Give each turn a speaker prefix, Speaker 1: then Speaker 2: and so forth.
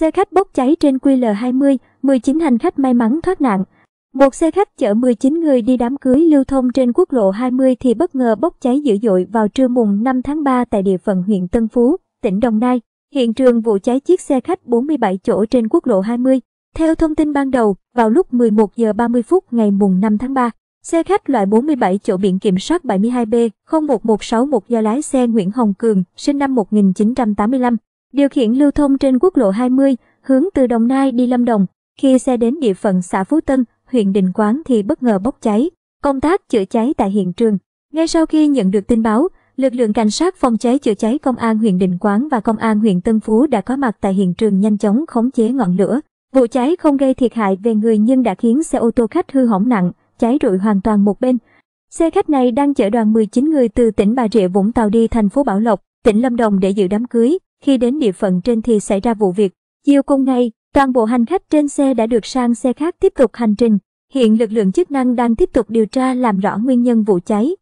Speaker 1: Xe khách bốc cháy trên QL20, 19 hành khách may mắn thoát nạn. Một xe khách chở 19 người đi đám cưới lưu thông trên quốc lộ 20 thì bất ngờ bốc cháy dữ dội vào trưa mùng 5 tháng 3 tại địa phận huyện Tân Phú, tỉnh Đồng Nai. Hiện trường vụ cháy chiếc xe khách 47 chỗ trên quốc lộ 20. Theo thông tin ban đầu, vào lúc 11 giờ 30 phút ngày mùng 5 tháng 3, xe khách loại 47 chỗ biển kiểm soát 72B01161 do lái xe Nguyễn Hồng Cường, sinh năm 1985, điều khiển lưu thông trên quốc lộ 20 hướng từ Đồng Nai đi Lâm Đồng. Khi xe đến địa phận xã Phú Tân, huyện Định Quán thì bất ngờ bốc cháy. Công tác chữa cháy tại hiện trường. Ngay sau khi nhận được tin báo, lực lượng cảnh sát phòng cháy chữa cháy công an huyện Định Quán và công an huyện Tân Phú đã có mặt tại hiện trường nhanh chóng khống chế ngọn lửa. Vụ cháy không gây thiệt hại về người nhưng đã khiến xe ô tô khách hư hỏng nặng, cháy rụi hoàn toàn một bên. Xe khách này đang chở đoàn 19 người từ tỉnh Bà Rịa Vũng Tàu đi thành phố Bảo Lộc, tỉnh Lâm Đồng để dự đám cưới. Khi đến địa phận trên thì xảy ra vụ việc. Chiều cùng ngày, toàn bộ hành khách trên xe đã được sang xe khác tiếp tục hành trình. Hiện lực lượng chức năng đang tiếp tục điều tra làm rõ nguyên nhân vụ cháy.